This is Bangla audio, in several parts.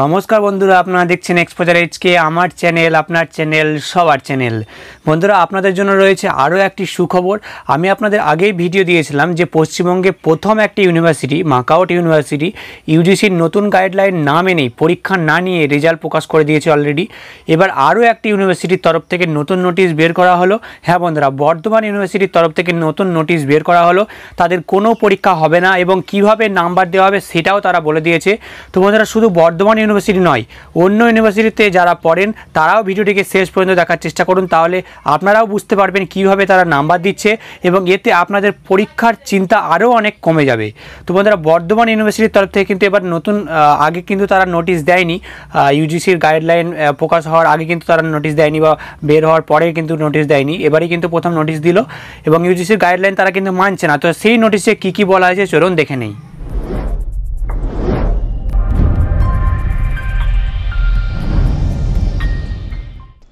নমস্কার বন্ধুরা আপনারা দেখছেন এক্সপোজার এইচকে আমার চ্যানেল আপনার চ্যানেল সবার চ্যানেল বন্ধুরা আপনাদের জন্য রয়েছে আরও একটি সুখবর আমি আপনাদের আগেই ভিডিও দিয়েছিলাম যে পশ্চিমবঙ্গে প্রথম একটি ইউনিভার্সিটি মাকাউট ইউনিভার্সিটি ইউজিসির নতুন গাইডলাইন না মেনেই পরীক্ষা না নিয়ে রেজাল্ট প্রকাশ করে দিয়েছে অলরেডি এবার আরও একটি ইউনিভার্সিটির তরফ থেকে নতুন নোটিশ বের করা হলো হ্যাঁ বন্ধুরা বর্ধমান ইউনিভার্সিটির তরফ থেকে নতুন নোটিশ বের করা হলো তাদের কোনো পরীক্ষা হবে না এবং কিভাবে নাম্বার দেওয়া হবে সেটাও তারা বলে দিয়েছে তো বন্ধুরা শুধু বর্ধমান বর্ধমান ইউনিভার্সিটি নয় অন্য ইউনিভার্সিটিতে যারা পড়েন তারাও ভিডিওটিকে শেষ পর্যন্ত দেখার চেষ্টা করুন তাহলে আপনারাও বুঝতে পারবেন কিভাবে তারা নাম্বার দিচ্ছে এবং এতে আপনাদের পরীক্ষার চিন্তা আরও অনেক কমে যাবে তো বন্ধুরা বর্ধমান ইউনিভার্সিটির তরফ থেকে কিন্তু এবার নতুন আগে কিন্তু তারা নোটিশ দেয়নি ইউজিসির গাইডলাইন প্রকাশ হওয়ার আগে কিন্তু তারা নোটিশ দেয়নি বা বের হওয়ার পরে কিন্তু নোটিশ দেয়নি এবারই কিন্তু প্রথম নোটিশ দিল এবং ইউজিসির গাইডলাইন তারা কিন্তু মানছে না তো সেই নোটিশে কী কী বলা হয়েছে চলুন দেখে নেই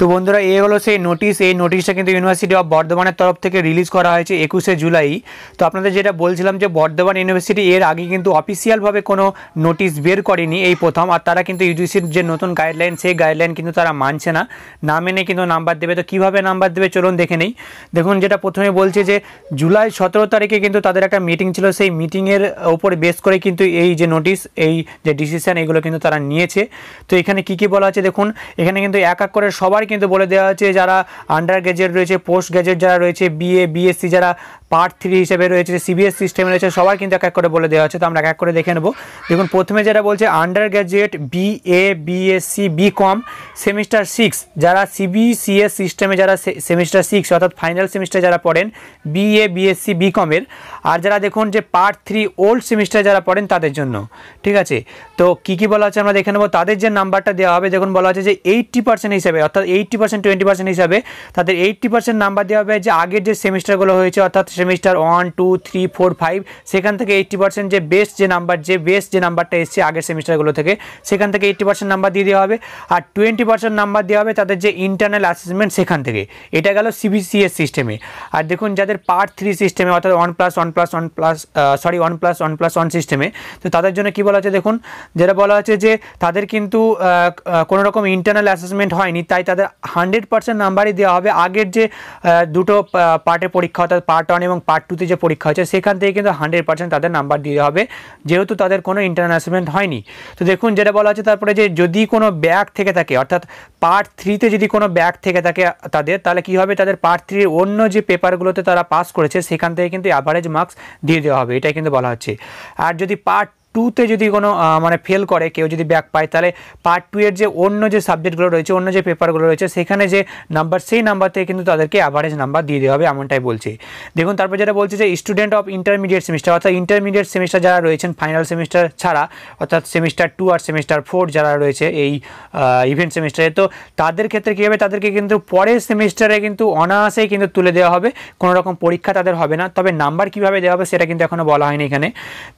তো বন্ধুরা এ হলো সেই নোটিশ এই নোটিশটা কিন্তু ইউনিভার্সিটি অফ বর্ধমানের তরফ থেকে রিলিজ করা হয়েছে একুশে জুলাই তো আপনাদের যেটা বলছিলাম যে বর্ধমান ইউনিভার্সিটি এর আগে কিন্তু অফিসিয়ালভাবে কোনো নোটিশ বের করেনি এই প্রথম আর তারা কিন্তু ইউজিসির যে নতুন গাইডলাইন সেই গাইডলাইন কিন্তু তারা মানছে না না মেনে কিন্তু নাম্বার দেবে তো কীভাবে নাম্বার দেবে চলুন দেখে নেই দেখুন যেটা প্রথমে বলছে যে জুলাই সতেরো তারিখে কিন্তু তাদের একটা মিটিং ছিল সেই মিটিংয়ের ওপর বেস করে কিন্তু এই যে নোটিশ এই যে ডিসিশান এগুলো কিন্তু তারা নিয়েছে তো এখানে কি কি বলা আছে দেখুন এখানে কিন্তু এক এক করে সবার কিন্তু বলে দেওয়া হয়েছে যারা আন্ডার গ্র্যাজুয়েট রয়েছে পোস্ট গ্র্যাজুয়েট যারা রয়েছে বিএ বিএসসি যারা পার্ট থ্রি হিসেবে রয়েছে সিবিএস সিস্টেমে রয়েছে সবাই কিন্তু এক এক করে বলে দেওয়া হচ্ছে তো আমরা এক এক করে দেখে নেবো দেখুন প্রথমে যারা বলছে under graduate BA BSc BCom semester six যারা সিবিসিএস সিস্টেমে যারা সেমিস্টার সিক্স অর্থাৎ ফাইনাল সেমিস্টার যারা পড়েন বিএ বিএসসি বিকমের আর যারা দেখুন যে পার্ট থ্রি ওল্ড সেমিস্টার যারা পড়েন তাদের জন্য ঠিক আছে তো কি কি বলা হচ্ছে আমরা দেখে নেবো তাদের যে নাম্বারটা দেওয়া হবে দেখুন বলা হচ্ছে যে এইটটি পার্সেন্ট হিসেবে অর্থাৎ এইটটি পার্সেন্ট টোয়েন্টি পার্সেন্ট হিসাবে তাদের এইটটি পার্সেন্ট নাম্বার দেওয়া হবে যে আগের যে সেমিস্টারগুলো হয়েছে অর্থাৎ semester one two three four five সেখান থেকে এইটটি পার্সেন্ট যে বেস্ট যে নাম্বার যে বেস্ট যে নাম্বারটা এসছে আগের সেমিস্টারগুলো থেকে সেখান থেকে এইটটি পার্সেন্ট নাম্বার দিয়ে দেওয়া হবে আর টোয়েন্টি পার্সেন্ট নাম্বার দেওয়া হবে তাদের যে ইন্টারনাল অ্যাসেসমেন্ট সেখান থেকে এটা গেল সিবিসিএস সিস্টেমে আর দেখুন যাদের পার্ট থ্রি সিস্টেমে অর্থাৎ one plus one plus one plus sorry one plus one plus one সিস্টেমে তো তাদের জন্য কী বলা হচ্ছে দেখুন যেটা বলা হচ্ছে যে তাদের কিন্তু কোনো রকম ইন্টারনাল অ্যাসেসমেন্ট হয়নি তাই তাদের হান্ড্রেড পার্সেন্ট নাম্বারই দেওয়া হবে আগের যে দুটো পার্টে পরীক্ষা অর্থাৎ পার্ট ওয়ান এবং পার্ট টুতে যে পরীক্ষা হয়েছে সেখান থেকে কিন্তু হান্ড্রেড পার্সেন্ট তাদের নাম্বার দিতে হবে যেহেতু তাদের কোনো ইন্টারন্যাশমেন্ট হয়নি তো দেখুন যেটা বলা হচ্ছে তারপরে যে যদি কোনো ব্যাগ থেকে থাকে অর্থাৎ পার্ট থ্রিতে যদি কোনো ব্যাগ থেকে থাকে তাদের তাহলে কি হবে তাদের পার্ট থ্রির অন্য যে পেপারগুলোতে তারা পাস করেছে সেখান থেকে কিন্তু অ্যাভারেজ মার্কস দিয়ে দেওয়া হবে এটাই কিন্তু বলা হচ্ছে আর যদি পার্ট টুতে যদি কোনো মানে ফেল করে কেউ যদি ব্যাক পায় তাহলে পার্ট টু এর যে অন্য যে সাবজেক্টগুলো রয়েছে অন্য যে পেপারগুলো রয়েছে সেখানে যে নাম্বার সেই নাম্বার থেকে কিন্তু তাদেরকে অ্যাভারেজ নাম্বার দিয়ে দেওয়া হবে এমনটাই বলছি দেখুন তারপর যেটা বলছে যে স্টুডেন্ট অফ ইন্টারমিডিয়েট সেমিস্টার অর্থাৎ ইন্টারমিডিয়েট সেমিস্টার যারা রয়েছেন ফাইনাল সেমিস্টার ছাড়া অর্থাৎ সেমিস্টার টু আর সেমিস্টার ফোর যারা রয়েছে এই ইভেন্ট সেমিস্টারে তো তাদের ক্ষেত্রে কী হবে তাদেরকে কিন্তু পরের সেমিস্টারে কিন্তু অনায়াসেই কিন্তু তুলে দেওয়া হবে কোনো রকম পরীক্ষা তাদের হবে না তবে নাম্বার কীভাবে দেওয়া হবে সেটা কিন্তু এখনও বলা হয়নি এখানে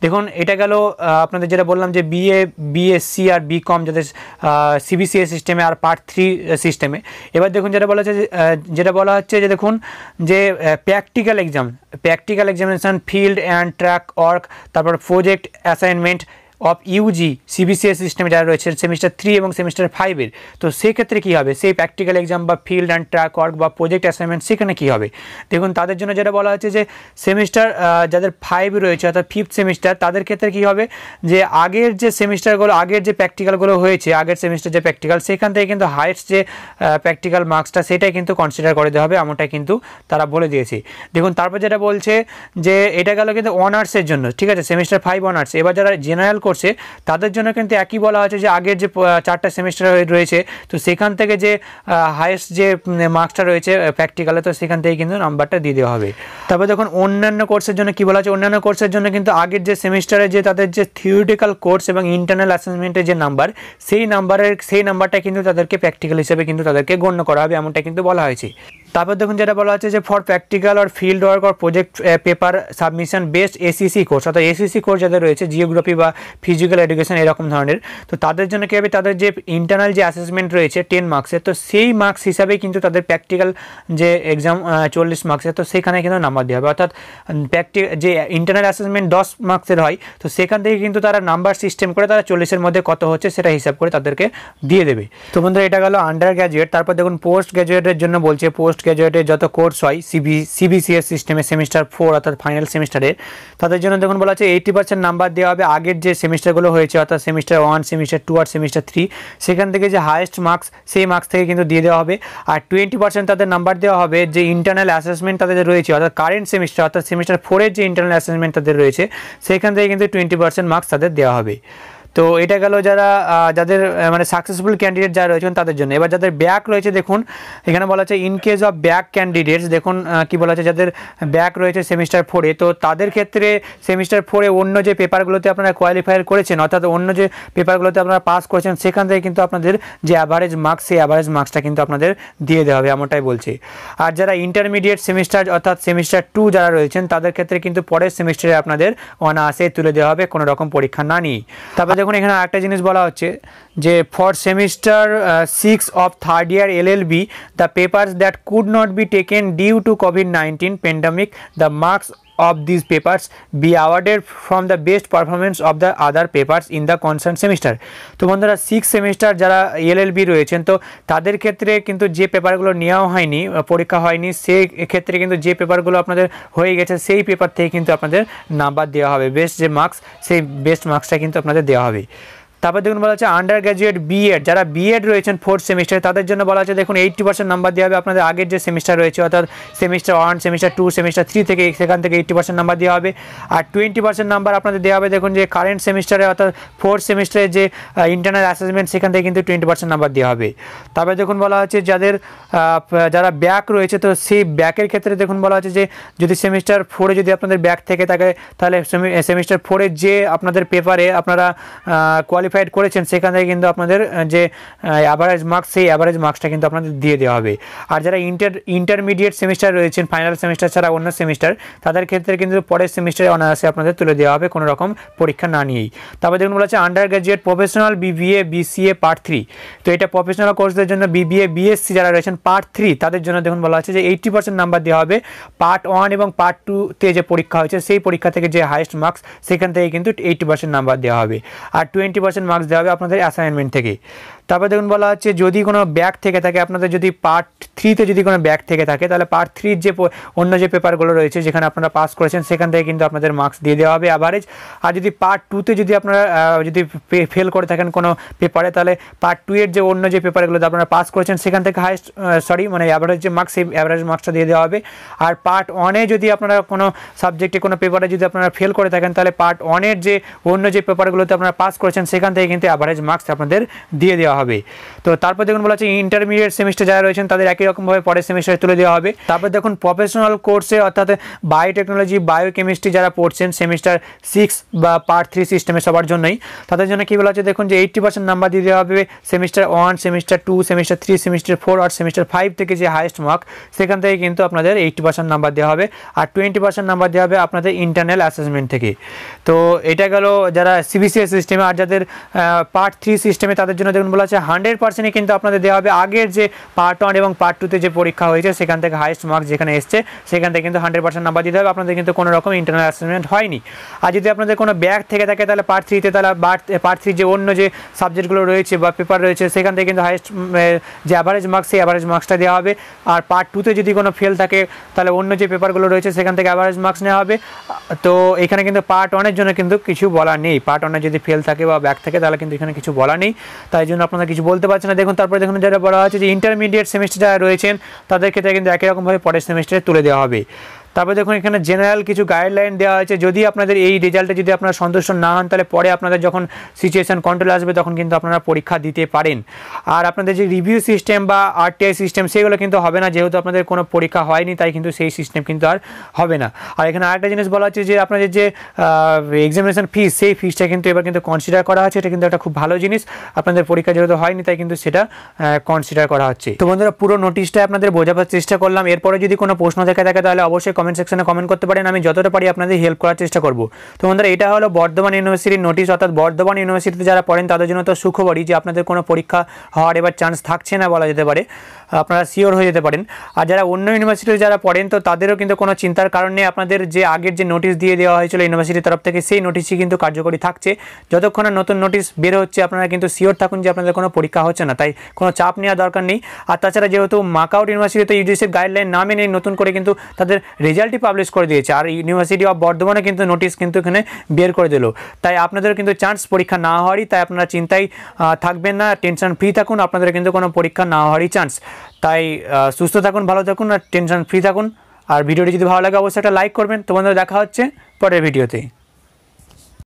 দেখুন এটা গেল আপনাদের যেটা বললাম যে বিএ বিএসসি আর বিকম যাদের সিবিসিএ সিস্টেমে আর পার্ট থ্রি সিস্টেমে এবার দেখুন যেটা বলা হচ্ছে যেটা বলা হচ্ছে যে দেখুন যে practical exam practical examination field and track work তারপর project assignment of UG CBCS সিস্টেমে যারা রয়েছে সেমিস্টার থ্রি এবং সেমিস্টার ফাইভের তো সেক্ষেত্রে কী হবে সেই প্র্যাকটিক্যাল এক্সাম বা ফিল্ড অ্যান্ড ট্র্যাক ওয়ার্ক বা প্রজেক্ট অ্যাসাইনমেন্ট সেখানে কী হবে দেখুন তাদের জন্য যেটা বলা হচ্ছে যে সেমিস্টার যাদের ফাইভ রয়েছে অর্থাৎ ফিফথ সেমিস্টার তাদের ক্ষেত্রে কী হবে যে আগের যে সেমিস্টারগুলো আগের যে প্র্যাকটিক্যালগুলো হয়েছে আগের সেমিস্টার যে প্র্যাকটিক্যাল সেখান থেকে কিন্তু হায়েস্ট যে প্র্যাকটিক্যাল মার্কসটা সেটাই কিন্তু কনসিডার করে দেওয়া হবে এমনটাই কিন্তু তারা বলে দিয়েছে দেখুন তারপর যেটা বলছে যে এটা গেল কিন্তু অনার্সের জন্য ঠিক আছে সেমিস্টার ফাইভ অনার্স এবার যারা জেনারেল করছে তাদের জন্য কিন্তু একই বলা হয়েছে যে আগের যে চারটা সেমিস্টার রয়েছে তো সেখান থেকে যে হায়েস্ট যে মার্কসটা রয়েছে প্র্যাকটিক্যালে তো সেখান থেকে কিন্তু নাম্বারটা দিয়ে দেওয়া হবে তারপর দেখুন অন্যান্য কোর্সের জন্য কি বলা হচ্ছে অন্যান্য কোর্সের জন্য কিন্তু আগের যে সেমিস্টারে যে তাদের যে থিওরিটিক্যাল কোর্স এবং ইন্টারনাল অ্যাসাইনমেন্টের যে নাম্বার সেই নাম্বারের সেই নাম্বারটা কিন্তু তাদেরকে প্র্যাকটিক্যাল হিসেবে কিন্তু তাদেরকে গণ্য করা হবে এমনটা কিন্তু বলা হয়েছে তারপর দেখুন যেটা বলা হচ্ছে যে ফর প্র্যাকটিক্যাল আর ফিল্ড ওয়ার্ক আর project paper submission best SEC course অর্থাৎ এসিসি কোর্স যাদের রয়েছে জিওগ্রাফি বা ফিজিক্যাল এডুকেশন এরকম ধরনের তো তাদের জন্য কী হবে তাদের যে ইন্টারনাল যে অ্যাসেসমেন্ট রয়েছে টেন মার্কসের তো সেই মার্কস হিসাবে কিন্তু তাদের প্র্যাকটিক্যাল যে এক্সাম চল্লিশ মার্কসের তো সেখানে কিন্তু নাম্বার দেওয়া হবে অর্থাৎ প্র্যাকটি যে ইন্টারনাল অ্যাসেসমেন্ট দশ মার্কসের হয় তো সেখান থেকে কিন্তু তারা নাম্বার সিস্টেম করে তারা চল্লিশের মধ্যে কত হচ্ছে সেটা হিসাব করে তাদেরকে দিয়ে দেবে তো বন্ধুরা এটা গেল আন্ডার গ্র্যাজুয়েট তারপর দেখুন পোস্ট গ্র্যাজুয়েটের জন্য বলছে পোস্ট পোস্ট গ্র্যাজুয়েটের যত কোর্স হয় সিবি সিবিসিএস সিস্টেমে সেমিস্টার ফোর অর্থাৎ ফাইনাল সেমিস্টারের তাদের জন্য দেখুন বলা আছে এইটি পার্সেন্ট নাম্বার দেওয়া হবে আগের যে সেমিস্টারগুলো হয়েছে অর্থাৎ সেমিস্টার ওয়ান সেমিস্টার টু আর সেমিস্টার থ্রি সেখান থেকে যে হায়েস্ট মার্কস সেই মার্কস থেকে কিন্তু দিয়ে দেওয়া হবে আর টোয়েন্টি পার্সেন্ট তাদের নাম্বার দেওয়া হবে যে ইন্টারনাল অ্যাসেসমেন্ট তাদের রয়েছে অর্থাৎ কারেন্ট সেমিস্টার অর্থাৎ সেমিস্টার ফোরের যে ইন্টারনাল অ্যাসেসমেন্ট তাদের রয়েছে সেখান থেকে কিন্তু টোয়েন্টি পার্সেন্ট মার্কস তাদের দেওয়া হবে তো এটা গেল যারা যাদের মানে সাকসেসফুল ক্যান্ডিডেট যারা রয়েছেন তাদের জন্য এবার যাদের ব্যাক রয়েছে দেখুন এখানে বলা আছে in case of back candidates দেখুন কি বলা আছে যাদের ব্যাক রয়েছে সেমিস্টার ফোরে তো তাদের ক্ষেত্রে সেমিস্টার ফোরে অন্য যে পেপারগুলোতে আপনারা কোয়ালিফায়ার করেছেন অর্থাৎ অন্য যে পেপারগুলোতে আপনারা পাস করেছেন সেখান থেকে কিন্তু আপনাদের যে অ্যাভারেজ মার্কস সেই অ্যাভারেজ মার্কসটা কিন্তু আপনাদের দিয়ে দেওয়া হবে এমনটাই বলছি আর যারা ইন্টারমিডিয়েট সেমিস্টার অর্থাৎ সেমিস্টার টু যারা রয়েছেন তাদের ক্ষেত্রে কিন্তু পরের সেমিস্টারে আপনাদের অনায়াসে তুলে দেওয়া হবে কোনো রকম পরীক্ষা না নিয়ে তারপর দেখুন এখানে আরেকটা জিনিস বলা হচ্ছে যে for semester six of third year L L B the papers that could not be taken due to COVID nineteen pandemic the marks of these papers be awarded from the best performance of the other papers in the concern semester তো বন্ধুরা সিক্স সেমিস্টার যারা এলএলবি রয়েছেন তো তাদের ক্ষেত্রে কিন্তু যে পেপারগুলো নেওয়া হয়নি পরীক্ষা হয়নি সেই ক্ষেত্রে কিন্তু যে পেপারগুলো আপনাদের হয়ে গেছে সেই পেপার থেকে কিন্তু আপনাদের নাম্বার দেওয়া হবে বেস্ট যে মার্কস সেই বেস্ট মার্কসটা কিন্তু আপনাদের দেওয়া হবে তারপর দেখুন বলা হচ্ছে আন্ডার গ্র্যাজুয়েট বিএড যারা বিএড রয়েছেন ফোর্থ সেমিস্টারে তাদের জন্য বলা হচ্ছে দেখুন এইটটি পার্সেন্ট নাম্বার দেওয়া হবে আপনাদের আগের যে সেমিস্টার রয়েছে অর্থাৎ semester one semester two semester three থেকে সেখান থেকে এইটটি পার্সেন্ট নাম্বার দেওয়া হবে আর টোয়েন্টি পার্সেন্ট নাম্বার আপনাদের দেওয়া হবে দেখুন যে কারেন্ট সেমিস্টারে অর্থাৎ ফোর্থ সেমিস্টারে যে ইন্টারনাল অ্যাসেসমেন্ট সেখান থেকে কিন্তু টোয়েন্টি পার্সেন্ট নাম্বার দেওয়া হবে তারপরে দেখুন বলা হচ্ছে যাদের যারা ব্যাক রয়েছে তো সেই ব্যাকের ক্ষেত্রে দেখুন বলা হচ্ছে যে যদি সেমিস্টার ফোরে যদি আপনাদের ব্যাক থেকে থাকে তাহলে সেমিস্টার ফোরে যে আপনাদের পেপারে আপনারা কোয়ালি ভেরিফাইড করেছেন সেখান থেকে কিন্তু আপনাদের যে অ্যাভারেজ মার্কস সেই অ্যাভারেজ মার্কসটা কিন্তু আপনাদের দিয়ে দেওয়া হবে আর যারা ইন্টার ইন্টারমিডিয়েট সেমিস্টার রয়েছেন ফাইনাল সেমিস্টার ছাড়া অন্য সেমিস্টার তাদের ক্ষেত্রে কিন্তু পরের সেমিস্টারে অনায়াসে আপনাদের তুলে দেওয়া হবে কোনো রকম পরীক্ষা না নিয়েই তারপরে দেখুন বলা হচ্ছে undergraduate professional BBA BCA part three তো এটা প্রফেশনাল কোর্সদের জন্য বিবিএ বিএসসি যারা রয়েছেন পার্ট থ্রি তাদের জন্য দেখুন বলা হচ্ছে যে এইটটি পার্সেন্ট নাম্বার দেওয়া হবে পার্ট ওয়ান এবং পার্ট টুতে যে পরীক্ষা হয়েছে সেই পরীক্ষা থেকে যে হাইয়েস্ট মার্কস সেখান থেকে কিন্তু এইটটি পার্সেন্ট নাম্বার দেওয়া হবে আর টোয়েন্টি পার্সেন্ট পার্সেন্ট মার্কস দেওয়া হবে আপনাদের অ্যাসাইনমেন্ট থেকে তারপরে দেখুন বলা হচ্ছে যদি কোনো ব্যাক থেকে থাকে আপনাদের যদি পার্ট থ্রিতে যদি কোনো ব্যাক থেকে থাকে তাহলে পার্ট থ্রির যে অন্য যে পেপারগুলো রয়েছে যেখানে আপনারা পাস করেছেন সেখান থেকে কিন্তু আপনাদের মার্কস দিয়ে দেওয়া হবে অ্যাভারেজ আর যদি পার্ট টুতে যদি আপনারা যদি ফেল করে থাকেন কোনো পেপারে তাহলে পার্ট টু এর যে অন্য যে পেপারগুলোতে আপনারা পাস করেছেন সেখান থেকে হায়েস্ট সরি মানে অ্যাভারেজ যে মার্কস সেই অ্যাভারেজ মার্কসটা দিয়ে দেওয়া হবে আর পার্ট ওয়ানে যদি আপনারা কোনো সাবজেক্টে কোনো পেপারে যদি আপনারা ফেল করে থাকেন তাহলে পার্ট ওয়ানের যে অন্য যে পেপারগুলোতে আপনারা পাস করেছেন সেখান থেকে কিন্তু অ্যাভারেজ মার্কস আপনাদের দিয়ে দেওয়া হবে তো তারপর দেখুন বলা হচ্ছে ইন্টারমিডিয়েট সেমিস্টার যারা রয়েছেন তাদের একই রকমভাবে পরের সেমিস্টারে তুলে দেওয়া হবে তারপর দেখুন প্রফেশনাল কোর্সে অর্থাৎ বায়োটেকনোলজি বায়োকেমিস্ট্রি যারা পড়ছেন সেমিস্টার সিক্স বা পার্ট থ্রি সিস্টেমে সবার জন্যই তাদের জন্য কী বলা হচ্ছে দেখুন যে এইটটি পার্সেন্ট নাম্বার দিয়ে দেওয়া হবে semester one semester two semester three semester four আর সেমিস্টার ফাইভ থেকে যে হাইয়েস্ট মার্ক সেখান থেকে কিন্তু আপনাদের এইটটি পার্সেন্ট নাম্বার দেওয়া হবে আর টোয়েন্টি পার্সেন্ট নাম্বার দেওয়া হবে আপনাদের ইন্টারনাল অ্যাসেসমেন্ট থেকে তো এটা গেল যারা সিবিসিএস সিস্টেমে আর যাদের পার্ট থ্রি সিস্টেমে তাদের জন্য দেখুন বলা আছে হান্ড্রেড পার্সেন্টই কিন্তু আপনাদের দেওয়া হবে আগের যে পার্ট ওয়ান এবং পার্ট টুতে যে পরীক্ষা হয়েছে সেখান থেকে হাইস্ট মার্কস যেখানে এসছে সেখান থেকে কিন্তু হান্ড্রেড পার্সেন্ট নাম্বার দিতে হবে আপনাদের কিন্তু কোনো রকম ইন্টারনাল অ্যাসাইনমেন্ট হয়নি আর যদি আপনাদের কোনো ব্যাগ থেকে থাকে তাহলে পার্ট থ্রিতে তাহলে পার্ট থ্রি যে অন্য যে সাবজেক্টগুলো রয়েছে বা পেপার রয়েছে সেখান থেকে কিন্তু হাইস্ট যে অ্যাভারেজ মার্কস সেই অ্যাভারেজ মার্কসটা দেওয়া হবে আর পার্ট টুতে যদি কোনো ফেল থাকে তাহলে অন্য যে পেপারগুলো রয়েছে সেখান থেকে অ্যাভারেজ মার্কস নেওয়া হবে তো এখানে কিন্তু পার্ট ওয়ানের জন্য কিন্তু কিছু বলা নেই পার্ট ওয়ানে যদি ফেল থাকে বা ব্যাগ থাকে তাহলে কিন্তু এখানে কিছু বলা নেই তাই জন্য আপনার আপনারা কিছু বলতে পারছেন না দেখুন তারপরে দেখুন যারা বলা হচ্ছে যে ইন্টারমিডিয়েট সেমিস্টার যারা রয়েছেন তাদের ক্ষেত্রে কিন্তু একই রকমভাবে পরের সেমিস্টারে তুলে দেওয়া হবে তারপর দেখুন এখানে জেনারেল কিছু গাইডলাইন দেওয়া হয়েছে যদি আপনাদের এই রেজাল্টে যদি আপনারা সন্তুষ্ট না হন তাহলে পরে আপনাদের যখন সিচুয়েশান কন্ট্রোল আসবে তখন কিন্তু আপনারা পরীক্ষা দিতে পারেন আর আপনাদের যে রিভিউ সিস্টেম বা আরটিআই সিস্টেম সেগুলো কিন্তু হবে না যেহেতু আপনাদের কোনো পরীক্ষা হয়নি তাই কিন্তু সেই সিস্টেম কিন্তু আর হবে না আর এখানে আরেকটা জিনিস বলা হচ্ছে যে আপনাদের যে এক্সামিনেশন ফিস সেই ফিসটা কিন্তু এবার কিন্তু কনসিডার করা হচ্ছে এটা কিন্তু একটা খুব ভালো জিনিস আপনাদের পরীক্ষা যেহেতু হয়নি তাই কিন্তু সেটা কনসিডার করা হচ্ছে তো বন্ধুরা পুরো নোটিশটা আপনাদের বোঝাবার চেষ্টা করলাম এরপরে যদি কোনো প্রশ্ন দেখা থাকে তাহলে অবশ্যই কমেন্ট কমেন্ট সেকশনে কমেন্ট করতে পারেন আমি যতটা পারি আপনাদের হেল্প করার চেষ্টা করব তো বন্ধুরা এটা হলো বর্ধমান ইউনিভার্সিটির নোটিশ অর্থাৎ বর্ধমান ইউনিভার্সিটিতে যারা পড়েন তাদের জন্য তো সুখবরই যে আপনাদের কোনো পরীক্ষা হওয়ার এবার চান্স থাকছে না বলা যেতে পারে আপনারা শিওর হয়ে যেতে পারেন আর যারা অন্য ইউনিভার্সিটিতে যারা পড়েন তো তাদেরও কিন্তু কোনো চিন্তার কারণে আপনাদের যে আগের যে নোটিশ দিয়ে দেওয়া হয়েছিল ইউনিভার্সিটির তরফ থেকে সেই নোটিশই কিন্তু কার্যকরী থাকছে যতক্ষণ নতুন নোটিশ বের হচ্ছে আপনারা কিন্তু শিওর থাকুন যে আপনাদের কোনো পরীক্ষা হচ্ছে না তাই কোনো চাপ নেওয়া দরকার নেই আর তাছাড়া যেহেতু মাকাউট ইউনিভার্সিটিতে ইউজিসির গাইডলাইন না মেনে নতুন করে কিন্তু তাদের রেজাল্টই পাবলিশ করে দিয়েছে আর ইউনিভার্সিটি অফ বর্ধমানে কিন্তু নোটিশ কিন্তু এখানে বের করে দিল তাই আপনাদের কিন্তু চান্স পরীক্ষা না হওয়ারই তাই আপনারা চিন্তায় থাকবেন না টেনশন ফ্রি থাকুন আপনাদের কিন্তু কোনো পরীক্ষা না হওয়ারই চান্স তাই সুস্থ থাকুন ভালো থাকুন আর টেনশন ফ্রি থাকুন আর ভিডিওটি যদি ভালো লাগে অবশ্যই একটা লাইক করবেন তোমাদের দেখা হচ্ছে পরের ভিডিওতেই